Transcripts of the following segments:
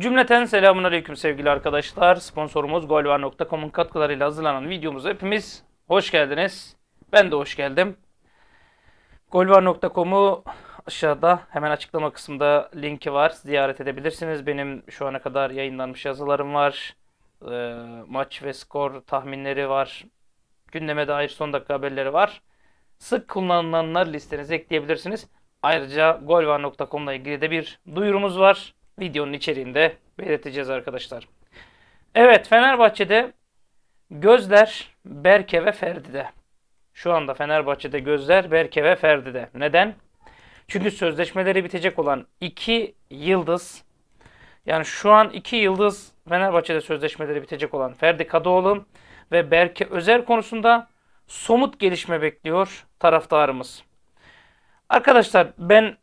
Cümleten selamun aleyküm sevgili arkadaşlar. Sponsorumuz golvar.com'un katkılarıyla hazırlanan videomuza hepimiz hoş geldiniz. Ben de hoş geldim. Golvar.com'u aşağıda hemen açıklama kısmında linki var. Ziyaret edebilirsiniz. Benim şu ana kadar yayınlanmış yazılarım var. E, maç ve skor tahminleri var. Gündeme dair son dakika haberleri var. Sık kullanılanlar listenize ekleyebilirsiniz. Ayrıca golvar.com'la ilgili de bir duyurumuz var videonun içeriğinde belirteceğiz arkadaşlar. Evet Fenerbahçe'de gözler Berke ve Ferdi'de. Şu anda Fenerbahçe'de gözler Berke ve Ferdi'de. Neden? Çünkü sözleşmeleri bitecek olan iki yıldız yani şu an iki yıldız Fenerbahçe'de sözleşmeleri bitecek olan Ferdi Kadıoğlu ve Berke Özer konusunda somut gelişme bekliyor taraftarımız. Arkadaşlar ben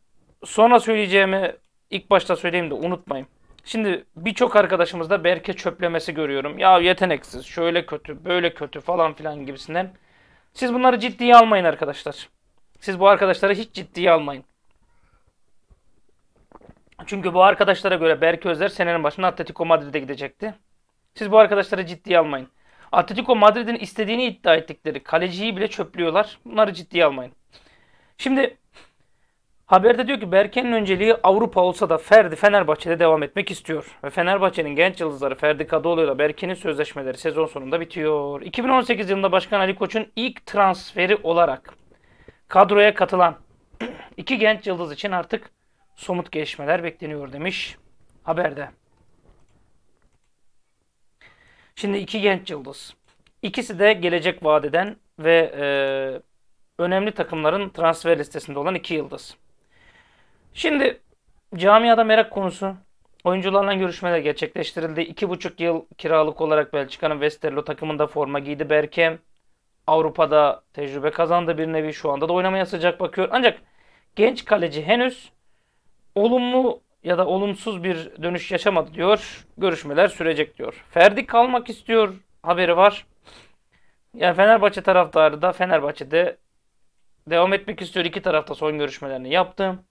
sonra söyleyeceğimi İlk başta söyleyeyim de unutmayın. Şimdi birçok arkadaşımızda Berke çöplemesi görüyorum. Ya yeteneksiz, şöyle kötü, böyle kötü falan filan gibisinden. Siz bunları ciddiye almayın arkadaşlar. Siz bu arkadaşları hiç ciddiye almayın. Çünkü bu arkadaşlara göre Berke Özer senenin başında Atletico Madrid'e gidecekti. Siz bu arkadaşları ciddiye almayın. Atletico Madrid'in istediğini iddia ettikleri kaleciyi bile çöplüyorlar. Bunları ciddiye almayın. Şimdi Haberde diyor ki Berke'nin önceliği Avrupa olsa da Ferdi Fenerbahçe'de devam etmek istiyor. Ve Fenerbahçe'nin genç yıldızları Ferdi Kadıoğlu ile Berke'nin sözleşmeleri sezon sonunda bitiyor. 2018 yılında Başkan Ali Koç'un ilk transferi olarak kadroya katılan iki genç yıldız için artık somut gelişmeler bekleniyor demiş haberde. Şimdi iki genç yıldız. İkisi de gelecek vadeden ve e, önemli takımların transfer listesinde olan iki yıldız. Şimdi camiada merak konusu. Oyuncularla görüşmeler gerçekleştirildi. 2,5 yıl kiralık olarak Belçika'nın Westerlo takımında forma giydi Berkem. Avrupa'da tecrübe kazandı bir nevi. Şu anda da oynamaya sıcak bakıyor. Ancak genç kaleci henüz olumlu ya da olumsuz bir dönüş yaşamadı diyor. Görüşmeler sürecek diyor. Ferdi kalmak istiyor haberi var. Yani Fenerbahçe taraftarı da Fenerbahçe'de devam etmek istiyor. İki tarafta son görüşmelerini yaptım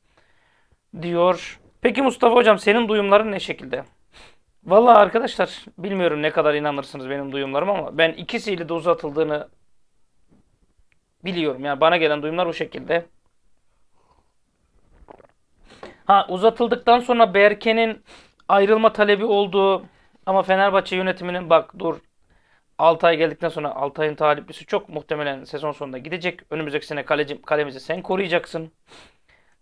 diyor. Peki Mustafa hocam senin duyumların ne şekilde? Vallahi arkadaşlar bilmiyorum ne kadar inanırsınız benim duyumlarım ama ben ikisiyle de uzatıldığını biliyorum. Yani bana gelen duyumlar bu şekilde. Ha uzatıldıktan sonra Berke'nin ayrılma talebi olduğu ama Fenerbahçe yönetiminin bak dur 6 ay geldikten sonra 6 ayın taliplisi çok muhtemelen sezon sonunda gidecek. Önümüzdeki sene kaleci, kalemizi sen koruyacaksın.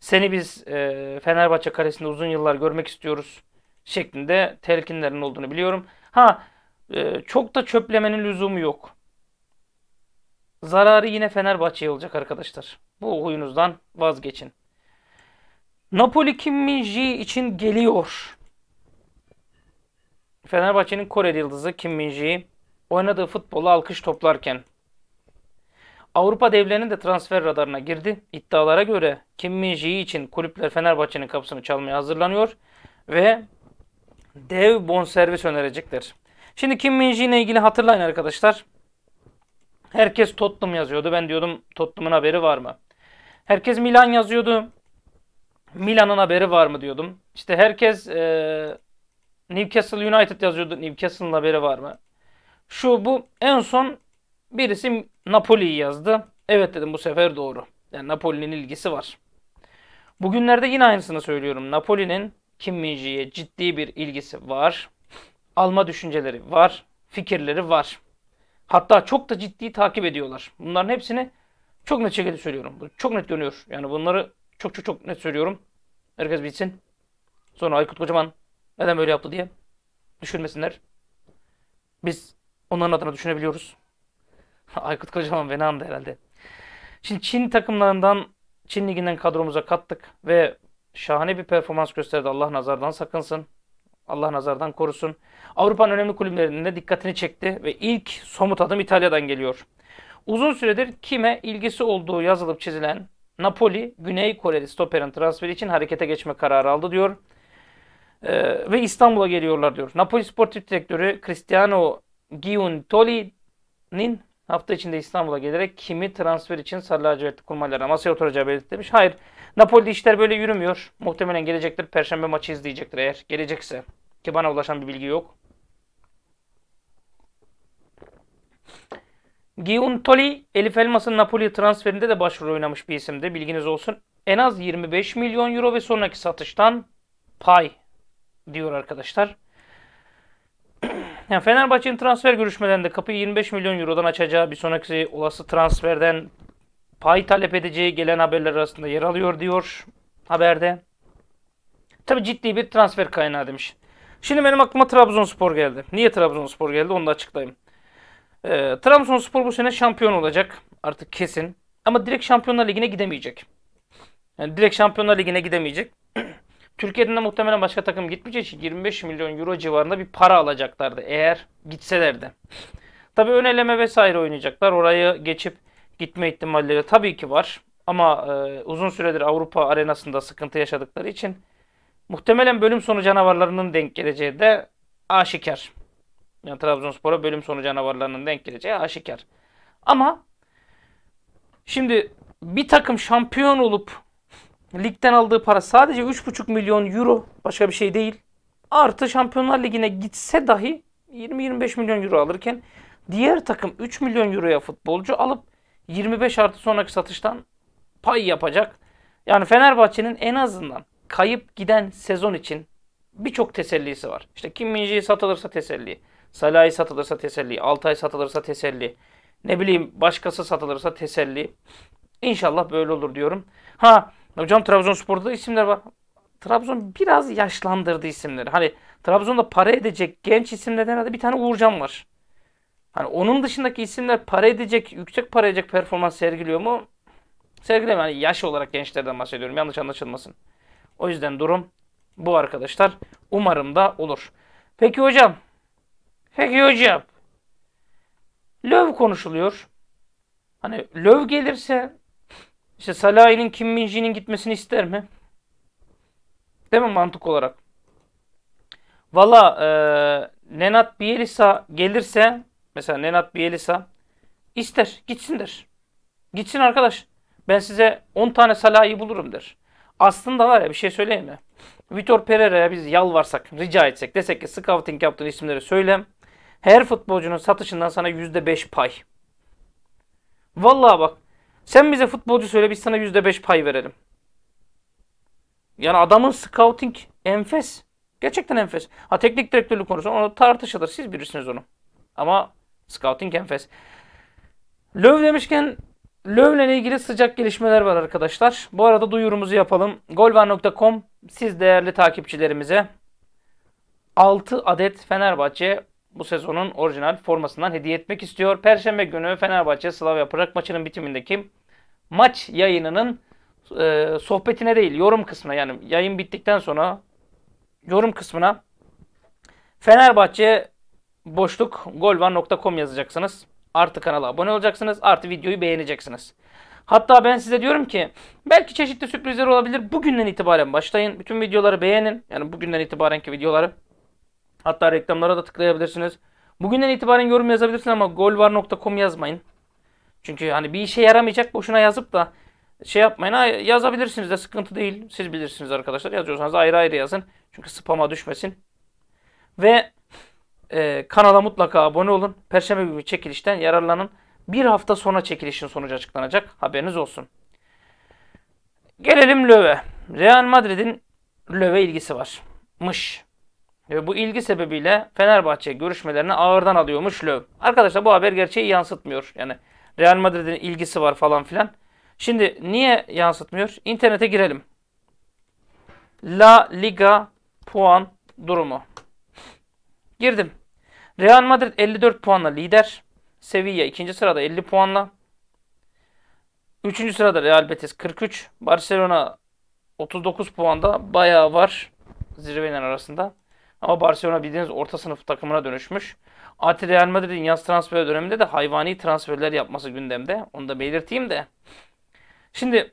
Seni biz e, Fenerbahçe karesinde uzun yıllar görmek istiyoruz şeklinde telkinlerin olduğunu biliyorum. Ha e, çok da çöplemenin lüzumu yok. Zararı yine Fenerbahçe'ye olacak arkadaşlar. Bu huyunuzdan vazgeçin. Napoli Kim için geliyor. Fenerbahçe'nin Koreli yıldızı Kim oynadığı futbolu alkış toplarken Avrupa devlerinin de transfer radarına girdi. İddialara göre Kim Minji için kulüpler Fenerbahçe'nin kapısını çalmaya hazırlanıyor ve dev bonservis önerecekler. Şimdi Kim min ile ilgili hatırlayın arkadaşlar. Herkes Tottenham yazıyordu. Ben diyordum Tottenham'ın haberi var mı? Herkes Milan yazıyordu. Milan'ın haberi var mı diyordum. İşte herkes e, Newcastle United yazıyordu. Newcastle'ın haberi var mı? Şu bu en son birisi Napoli'yi yazdı. Evet dedim bu sefer doğru. Yani Napoli'nin ilgisi var. Bugünlerde yine aynısını söylüyorum. Napoli'nin Kim Minji'ye ciddi bir ilgisi var. Alma düşünceleri var. Fikirleri var. Hatta çok da ciddi takip ediyorlar. Bunların hepsini çok net şekilde söylüyorum. Çok net dönüyor. Yani bunları çok çok çok net söylüyorum. Herkes bilsin. Sonra Aykut Kocaman neden böyle yaptı diye düşünmesinler. Biz onların adına düşünebiliyoruz. Aykut Kocaman beni andı herhalde. Şimdi Çin takımlarından, Çin liginden kadromuza kattık ve şahane bir performans gösterdi. Allah nazardan sakınsın. Allah nazardan korusun. Avrupa'nın önemli kulüplerinin dikkatini çekti ve ilk somut adım İtalya'dan geliyor. Uzun süredir kime ilgisi olduğu yazılıp çizilen Napoli, Güney Koreli stoperin transferi için harekete geçme kararı aldı diyor. Ee, ve İstanbul'a geliyorlar diyor. Napoli Sportif Direktörü Cristiano Giuntoli'nin Hafta içinde İstanbul'a gelerek kimi transfer için Sarı Lacivertli kurmaylarına masaya oturacağı belirtilmiş. Hayır. Napoli'de işler böyle yürümüyor. Muhtemelen gelecektir. Perşembe maçı izleyecektir eğer gelecekse. Ki bana ulaşan bir bilgi yok. Giuntoli, Elif Elmas'ın Napoli transferinde de başrol oynamış bir isimdi. Bilginiz olsun. En az 25 milyon euro ve sonraki satıştan pay diyor arkadaşlar. Yani Fenerbahçe'nin transfer görüşmelerinde kapıyı 25 milyon eurodan açacağı bir sonraki olası transferden pay talep edeceği gelen haberler arasında yer alıyor diyor haberde. Tabi ciddi bir transfer kaynağı demiş. Şimdi benim aklıma Trabzonspor geldi. Niye Trabzonspor geldi onu da açıklayayım. Ee, Trabzonspor bu sene şampiyon olacak artık kesin. Ama direkt Şampiyonlar Ligi'ne gidemeyecek. Yani direkt Şampiyonlar Ligi'ne gidemeyecek. Türkiye'den de muhtemelen başka takım gitmeyeceği için 25 milyon euro civarında bir para alacaklardı eğer gitselerdi. Tabi ön eleme vesaire oynayacaklar. Orayı geçip gitme ihtimalleri tabii ki var. Ama e, uzun süredir Avrupa arenasında sıkıntı yaşadıkları için muhtemelen bölüm sonu canavarlarının denk geleceği de aşikar. Yani Trabzonspor'a bölüm sonu canavarlarının denk geleceği aşikar. Ama şimdi bir takım şampiyon olup ligden aldığı para sadece 3,5 milyon euro başka bir şey değil. Artı Şampiyonlar Ligi'ne gitse dahi 20-25 milyon euro alırken diğer takım 3 milyon euroya futbolcu alıp 25 artı sonraki satıştan pay yapacak. Yani Fenerbahçe'nin en azından kayıp giden sezon için birçok tesellisi var. İşte Kim Minji'yi satılırsa teselli, Salah'ı satılırsa teselli, Altay satılırsa teselli, ne bileyim başkası satılırsa teselli. İnşallah böyle olur diyorum. Ha Hocam Trabzonspor'da da isimler var. Trabzon biraz yaşlandırdı isimleri. Hani Trabzon'da para edecek genç isimlerden herhalde bir tane Uğurcan var. Hani onun dışındaki isimler para edecek, yüksek para edecek performans sergiliyor mu? Sergilemiyor. Hani yaş olarak gençlerden bahsediyorum. Yanlış anlaşılmasın. O yüzden durum bu arkadaşlar. Umarım da olur. Peki hocam. Peki hocam. Löv konuşuluyor. Hani löv gelirse işte Salah'ın Kim Minji'nin gitmesini ister mi? Değil mi mantık olarak? Valla e, Nenat Bielisa gelirse mesela Nenat Bielisa ister gitsin der. Gitsin arkadaş. Ben size 10 tane Salah'ı bulurum der. Aslında var ya bir şey söyleyeyim mi? Vitor Pereira'ya biz yalvarsak, rica etsek, desek ki scouting yaptığın isimleri söyle. Her futbolcunun satışından sana %5 pay. Vallahi bak sen bize futbolcu söyle biz sana %5 pay verelim. Yani adamın scouting enfes. Gerçekten enfes. Ha teknik direktörlük konusu onu tartışılır. Siz bilirsiniz onu. Ama scouting enfes. Löw demişken Löv'le ilgili sıcak gelişmeler var arkadaşlar. Bu arada duyurumuzu yapalım. Golvan.com, siz değerli takipçilerimize 6 adet Fenerbahçe bu sezonun orijinal formasından hediye etmek istiyor. Perşembe günü Fenerbahçe Slavia Prag maçının bitimindeki maç yayınının e, sohbetine değil yorum kısmına yani yayın bittikten sonra yorum kısmına Fenerbahçe boşluk golvan.com yazacaksınız. Artı kanala abone olacaksınız. Artı videoyu beğeneceksiniz. Hatta ben size diyorum ki belki çeşitli sürprizler olabilir. Bugünden itibaren başlayın. Bütün videoları beğenin. Yani bugünden itibarenki videoları. Hatta reklamlara da tıklayabilirsiniz. Bugünden itibaren yorum yazabilirsiniz ama golvar.com yazmayın. Çünkü hani bir işe yaramayacak boşuna yazıp da şey yapmayın. Ha, yazabilirsiniz de sıkıntı değil. Siz bilirsiniz arkadaşlar. Yazıyorsanız ayrı ayrı yazın. Çünkü spama düşmesin. Ve e, kanala mutlaka abone olun. Perşembe günü çekilişten yararlanın. Bir hafta sonra çekilişin sonucu açıklanacak. Haberiniz olsun. Gelelim Löve. Real Madrid'in Löve ilgisi varmış ve bu ilgi sebebiyle Fenerbahçe görüşmelerini ağırdan alıyormuş Löw. Arkadaşlar bu haber gerçeği yansıtmıyor. Yani Real Madrid'in ilgisi var falan filan. Şimdi niye yansıtmıyor? İnternete girelim. La Liga puan durumu. Girdim. Real Madrid 54 puanla lider. Sevilla ikinci sırada 50 puanla. Üçüncü sırada Real Betis 43. Barcelona 39 puanda bayağı var zirvenin arasında. Ama Barcelona bildiğiniz orta sınıf takımına dönüşmüş. Ati Real Madrid'in yaz transfer döneminde de hayvani transferler yapması gündemde. Onu da belirteyim de. Şimdi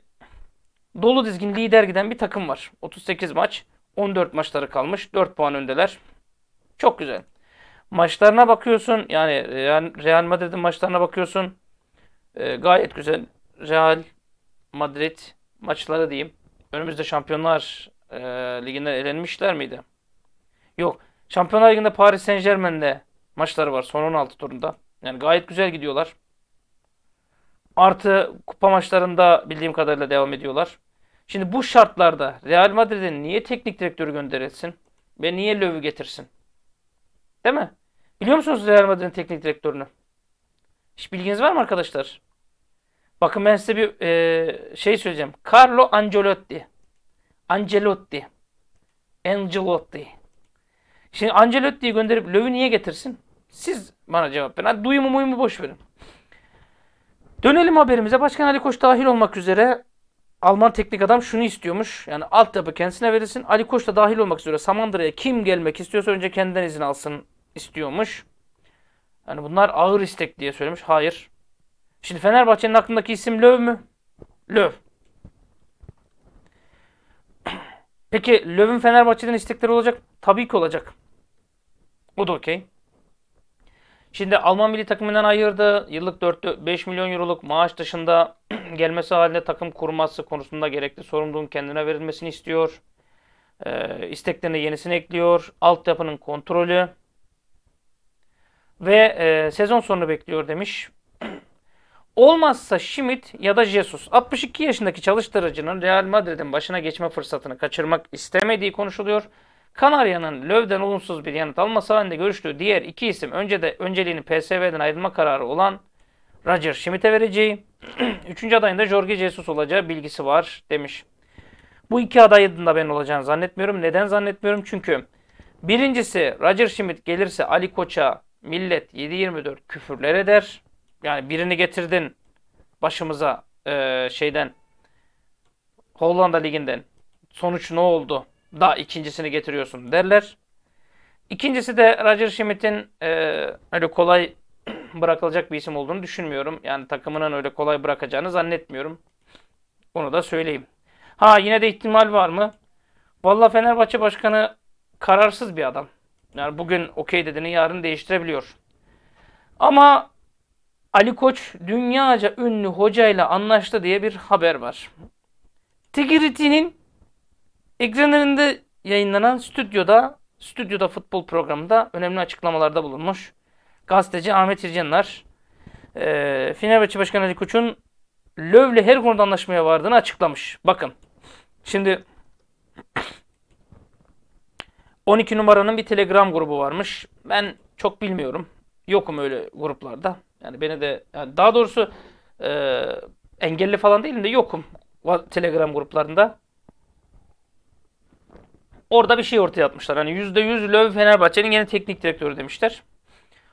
dolu dizgin lider giden bir takım var. 38 maç, 14 maçları kalmış. 4 puan öndeler. Çok güzel. Maçlarına bakıyorsun. Yani Real Madrid'in maçlarına bakıyorsun. E, gayet güzel. Real Madrid maçları diyeyim. Önümüzde Şampiyonlar e, Ligi'nden elenmişler miydi? Yok. Şampiyonlar Ligi'nde Paris Saint Germain'de maçları var son 16 turunda. Yani gayet güzel gidiyorlar. Artı kupa maçlarında bildiğim kadarıyla devam ediyorlar. Şimdi bu şartlarda Real Madrid'e niye teknik direktörü gönderilsin? Ve niye Löv'ü getirsin? Değil mi? Biliyor musunuz Real Madrid'in teknik direktörünü? Hiç bilginiz var mı arkadaşlar? Bakın ben size bir e, şey söyleyeceğim. Carlo Ancelotti. Ancelotti. Ancelotti. Şimdi Ancelotti'yi gönderip Löw'ü niye getirsin? Siz bana cevap verin. Hadi duyumu muyumu boş verin. Dönelim haberimize. Başkan Ali Koç dahil olmak üzere Alman teknik adam şunu istiyormuş. Yani altyapı kendisine verilsin. Ali Koç da dahil olmak üzere Samandıra'ya kim gelmek istiyorsa önce kendinden izin alsın istiyormuş. Yani bunlar ağır istek diye söylemiş. Hayır. Şimdi Fenerbahçe'nin aklındaki isim Löw mü? Löw. Peki Löw'ün Fenerbahçe'den istekleri olacak? Tabii ki olacak. Bu da okey. Şimdi Alman milli takımından ayırdı. Yıllık 4 5 milyon euroluk maaş dışında gelmesi halinde takım kurması konusunda gerekli sorumluluğun kendine verilmesini istiyor. Ee, isteklerine yenisini ekliyor. Altyapının kontrolü ve e, sezon sonu bekliyor demiş. Olmazsa Schmidt ya da Jesus 62 yaşındaki çalıştırıcının Real Madrid'in başına geçme fırsatını kaçırmak istemediği konuşuluyor. Kanarya'nın Löv'den olumsuz bir yanıt alması halinde görüştüğü diğer iki isim önce de önceliğini PSV'den ayrılma kararı olan Roger Schmidt'e vereceği, üçüncü adayın da Jorge Jesus olacağı bilgisi var demiş. Bu iki adayın da ben olacağını zannetmiyorum. Neden zannetmiyorum? Çünkü birincisi Roger Schmidt gelirse Ali Koç'a millet 7-24 küfürler eder. Yani birini getirdin başımıza e, şeyden Hollanda Ligi'nden. Sonuç ne oldu? da ikincisini getiriyorsun derler. İkincisi de Roger Schmidt'in e, öyle kolay bırakılacak bir isim olduğunu düşünmüyorum. Yani takımının öyle kolay bırakacağını zannetmiyorum. Onu da söyleyeyim. Ha yine de ihtimal var mı? Valla Fenerbahçe Başkanı kararsız bir adam. Yani bugün okey dediğini yarın değiştirebiliyor. Ama Ali Koç dünyaca ünlü hocayla anlaştı diye bir haber var. Tigritin'in Ekran önünde yayınlanan stüdyoda, stüdyoda futbol programında önemli açıklamalarda bulunmuş. Gazeteci Ahmet İrcanlar, e, Fenerbahçe Başkanı Ali Koç'un Löv'le her konuda anlaşmaya vardığını açıklamış. Bakın, şimdi 12 numaranın bir Telegram grubu varmış. Ben çok bilmiyorum. Yokum öyle gruplarda. Yani beni de, yani daha doğrusu e, engelli falan değilim de yokum Telegram gruplarında. Orada bir şey ortaya atmışlar. Hani %100 Löw Fenerbahçe'nin yeni teknik direktörü demişler.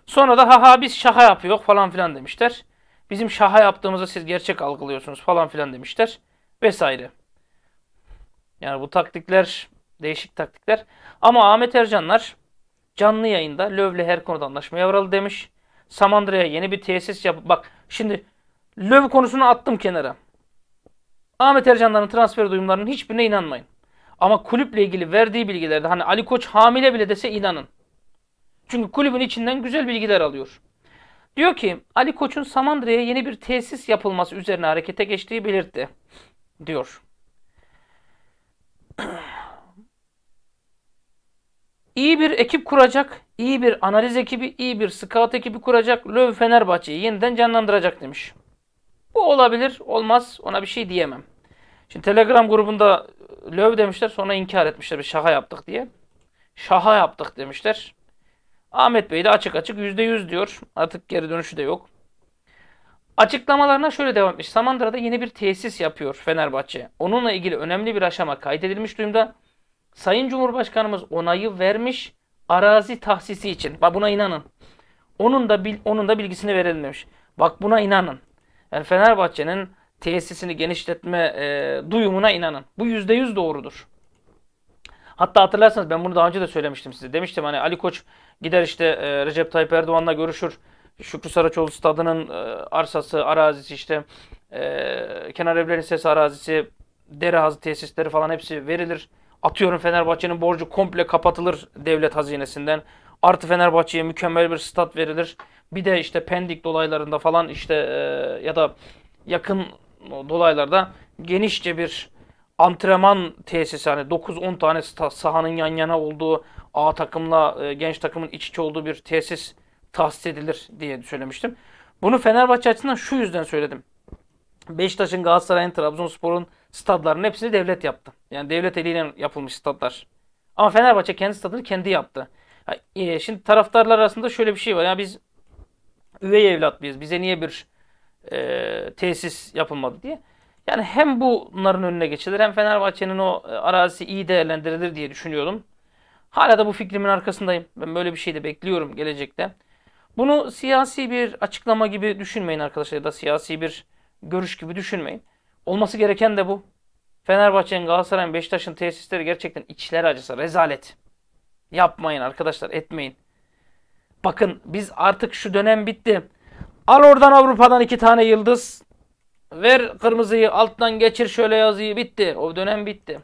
Sonra da haha biz şaha yapıyor falan filan demişler. Bizim şaha yaptığımızı siz gerçek algılıyorsunuz falan filan demişler. Vesaire. Yani bu taktikler değişik taktikler. Ama Ahmet Ercanlar canlı yayında Löv'le her konuda anlaşmaya varalı demiş. Samandıra'ya yeni bir tesis yap. Bak şimdi Löv konusunu attım kenara. Ahmet Ercanlar'ın transfer duyumlarının hiçbirine inanmayın. Ama kulüple ilgili verdiği bilgilerde hani Ali Koç hamile bile dese inanın. Çünkü kulübün içinden güzel bilgiler alıyor. Diyor ki Ali Koç'un Samandıra'ya yeni bir tesis yapılması üzerine harekete geçtiği belirtti. Diyor. İyi bir ekip kuracak, iyi bir analiz ekibi, iyi bir scout ekibi kuracak, Löw Fenerbahçe'yi yeniden canlandıracak demiş. Bu olabilir, olmaz, ona bir şey diyemem. Şimdi Telegram grubunda löv demişler sonra inkar etmişler bir şaha yaptık diye. Şaha yaptık demişler. Ahmet Bey de açık açık %100 diyor. Artık geri dönüşü de yok. Açıklamalarına şöyle devam etmiş. Samandıra'da yeni bir tesis yapıyor Fenerbahçe. Onunla ilgili önemli bir aşama kaydedilmiş durumda. Sayın Cumhurbaşkanımız onayı vermiş arazi tahsisi için. Bak buna inanın. Onun da onun da bilgisini verilmiş. Bak buna inanın. Yani Fenerbahçe'nin tesisini genişletme e, duyumuna inanın. Bu yüzde yüz doğrudur. Hatta hatırlarsanız ben bunu daha önce de söylemiştim size. Demiştim hani Ali Koç gider işte e, Recep Tayyip Erdoğan'la görüşür. Şükrü Saraçoğlu stadının e, arsası, arazisi işte e, Kenar evlerin Lisesi arazisi, dere hazı tesisleri falan hepsi verilir. Atıyorum Fenerbahçe'nin borcu komple kapatılır devlet hazinesinden. Artı Fenerbahçe'ye mükemmel bir stat verilir. Bir de işte Pendik dolaylarında falan işte e, ya da yakın dolaylarda genişçe bir antrenman tesisi hani 9-10 tane sahanın yan yana olduğu A takımla e, genç takımın iç içe olduğu bir tesis tahsis edilir diye söylemiştim. Bunu Fenerbahçe açısından şu yüzden söyledim. Beşiktaş'ın, Galatasaray'ın, Trabzonspor'un stadlarının hepsini devlet yaptı. Yani devlet eliyle yapılmış stadlar. Ama Fenerbahçe kendi stadını kendi yaptı. E, şimdi taraftarlar arasında şöyle bir şey var. Ya yani biz üvey evlat mıyız? Bize niye bir e, tesis yapılmadı diye. Yani hem bunların önüne geçilir hem Fenerbahçe'nin o e, arazisi iyi değerlendirilir diye düşünüyorum. Hala da bu fikrimin arkasındayım. Ben böyle bir şey de bekliyorum gelecekte. Bunu siyasi bir açıklama gibi düşünmeyin arkadaşlar ya da siyasi bir görüş gibi düşünmeyin. Olması gereken de bu. Fenerbahçe'nin, Galatasaray'ın, Beşiktaş'ın tesisleri gerçekten içler acısı, rezalet. Yapmayın arkadaşlar, etmeyin. Bakın biz artık şu dönem bitti. Al oradan Avrupa'dan iki tane yıldız. Ver kırmızıyı alttan geçir şöyle yazıyı bitti. O dönem bitti.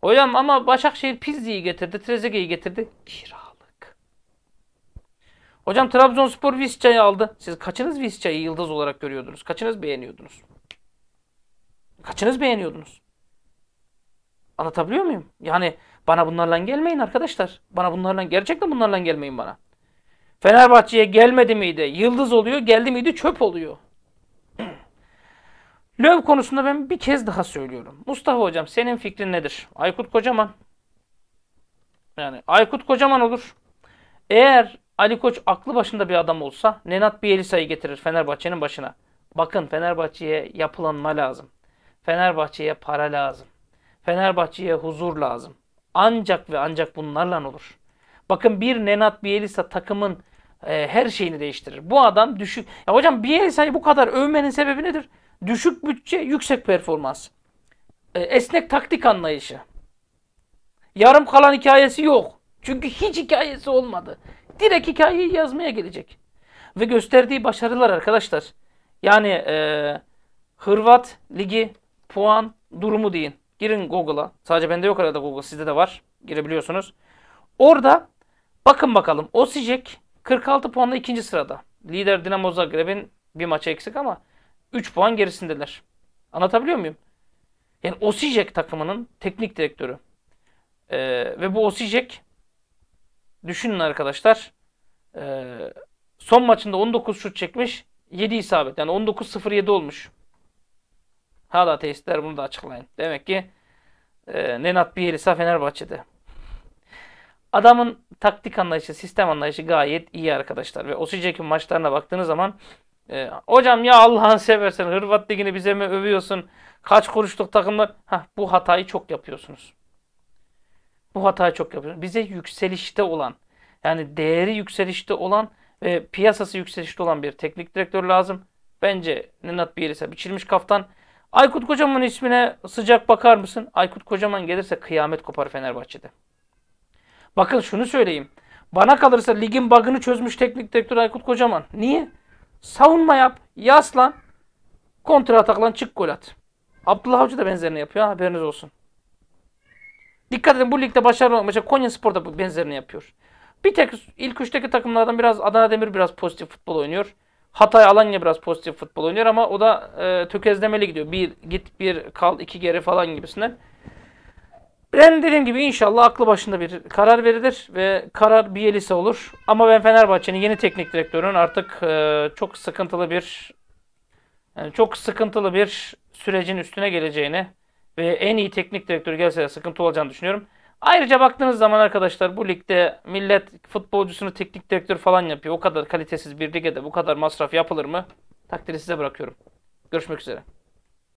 Hocam ama Başakşehir Pizzi'yi getirdi. Trezeguet'i getirdi. Kiralık. Hocam Trabzonspor Visca'yı aldı. Siz kaçınız Visca'yı yıldız olarak görüyordunuz? Kaçınız beğeniyordunuz? Kaçınız beğeniyordunuz? Anlatabiliyor muyum? Yani bana bunlarla gelmeyin arkadaşlar. Bana bunlarla gerçekten bunlarla gelmeyin bana. Fenerbahçe'ye gelmedi miydi? Yıldız oluyor, geldi miydi? Çöp oluyor. Löv konusunda ben bir kez daha söylüyorum. Mustafa Hocam senin fikrin nedir? Aykut Kocaman. Yani Aykut Kocaman olur. Eğer Ali Koç aklı başında bir adam olsa Nenat Bielisa'yı getirir Fenerbahçe'nin başına. Bakın Fenerbahçe'ye yapılanma lazım. Fenerbahçe'ye para lazım. Fenerbahçe'ye huzur lazım. Ancak ve ancak bunlarla olur. Bakın bir Nenat Bielisa takımın e, her şeyini değiştirir. Bu adam düşük. Ya hocam Bielisa'yı bu kadar övmenin sebebi nedir? Düşük bütçe, yüksek performans. E, esnek taktik anlayışı. Yarım kalan hikayesi yok. Çünkü hiç hikayesi olmadı. Direkt hikayeyi yazmaya gelecek. Ve gösterdiği başarılar arkadaşlar. Yani e, Hırvat Ligi puan durumu deyin. Girin Google'a. Sadece bende yok arada Google. Sizde de var. Girebiliyorsunuz. Orada Bakın bakalım Osijek 46 puanla ikinci sırada. Lider Dinamo Zagreb'in bir maça eksik ama 3 puan gerisindeler. Anlatabiliyor muyum? Yani Osijek takımının teknik direktörü. Ee, ve bu Osijek düşünün arkadaşlar e, son maçında 19 şut çekmiş 7 isabet. Yani 19-0-7 olmuş. Hala testler bunu da açıklayın. Demek ki e, ee, Nenat Bielisa Fenerbahçe'de. Adamın taktik anlayışı, sistem anlayışı gayet iyi arkadaşlar. Ve Osijek'in maçlarına baktığınız zaman e, hocam ya Allah'ın seversen Hırvat Ligi'ni bize mi övüyorsun? Kaç kuruşluk takımlar? Hah, bu hatayı çok yapıyorsunuz. Bu hatayı çok yapıyorsunuz. Bize yükselişte olan yani değeri yükselişte olan ve piyasası yükselişte olan bir teknik direktör lazım. Bence Nenat Bielisa biçilmiş kaftan. Aykut Kocaman ismine sıcak bakar mısın? Aykut Kocaman gelirse kıyamet kopar Fenerbahçe'de. Bakın şunu söyleyeyim. Bana kalırsa ligin bug'ını çözmüş teknik direktör Aykut Kocaman. Niye? Savunma yap, yaslan, kontra ataklan çık gol at. Abdullah Avcı da benzerini yapıyor haberiniz olsun. Dikkat edin bu ligde başarılı olmak için Konya Spor da benzerini yapıyor. Bir tek ilk üçteki takımlardan biraz Adana Demir biraz pozitif futbol oynuyor. Hatay Alanya biraz pozitif futbol oynuyor ama o da e, tökezlemeli gidiyor. Bir git bir kal iki geri falan gibisinden. Ben dediğim gibi inşallah aklı başında bir karar verilir ve karar bir Bielisa olur. Ama ben Fenerbahçe'nin yeni teknik direktörünün artık e, çok sıkıntılı bir yani çok sıkıntılı bir sürecin üstüne geleceğini ve en iyi teknik direktör gelse de sıkıntı olacağını düşünüyorum. Ayrıca baktığınız zaman arkadaşlar bu ligde millet futbolcusunu teknik direktör falan yapıyor. O kadar kalitesiz bir ligde bu kadar masraf yapılır mı? Takdiri size bırakıyorum. Görüşmek üzere.